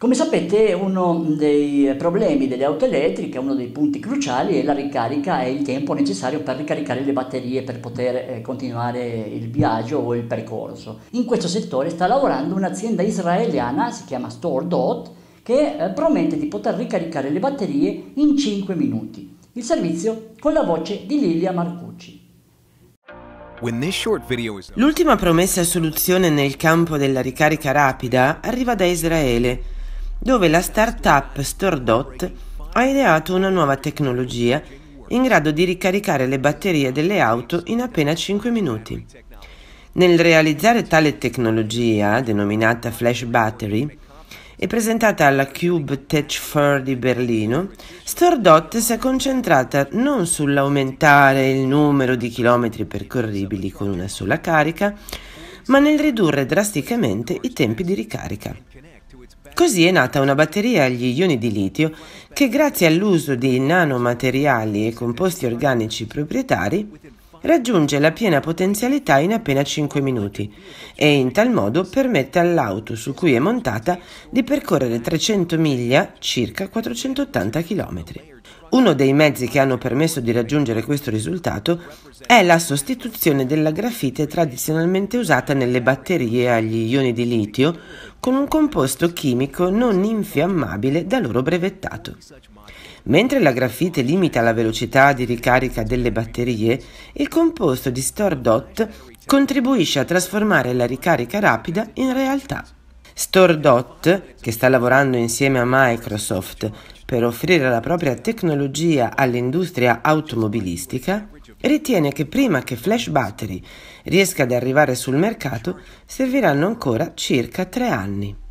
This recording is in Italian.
Come sapete uno dei problemi delle auto elettriche, uno dei punti cruciali è la ricarica e il tempo necessario per ricaricare le batterie per poter eh, continuare il viaggio o il percorso. In questo settore sta lavorando un'azienda israeliana, si chiama StoreDot, che eh, promette di poter ricaricare le batterie in 5 minuti. Il servizio con la voce di Lilia Marcucci. L'ultima promessa soluzione nel campo della ricarica rapida arriva da Israele dove la startup Stordot ha ideato una nuova tecnologia in grado di ricaricare le batterie delle auto in appena 5 minuti. Nel realizzare tale tecnologia, denominata Flash Battery, e presentata alla Cube Tech Fair di Berlino, Stordot si è concentrata non sull'aumentare il numero di chilometri percorribili con una sola carica, ma nel ridurre drasticamente i tempi di ricarica. Così è nata una batteria agli ioni di litio che grazie all'uso di nanomateriali e composti organici proprietari raggiunge la piena potenzialità in appena 5 minuti e in tal modo permette all'auto su cui è montata di percorrere 300 miglia, circa 480 km. Uno dei mezzi che hanno permesso di raggiungere questo risultato è la sostituzione della grafite tradizionalmente usata nelle batterie agli ioni di litio con un composto chimico non infiammabile da loro brevettato. Mentre la grafite limita la velocità di ricarica delle batterie, il composto di StoreDot contribuisce a trasformare la ricarica rapida in realtà. StoreDot, che sta lavorando insieme a Microsoft per offrire la propria tecnologia all'industria automobilistica, ritiene che prima che Flash Battery riesca ad arrivare sul mercato serviranno ancora circa tre anni.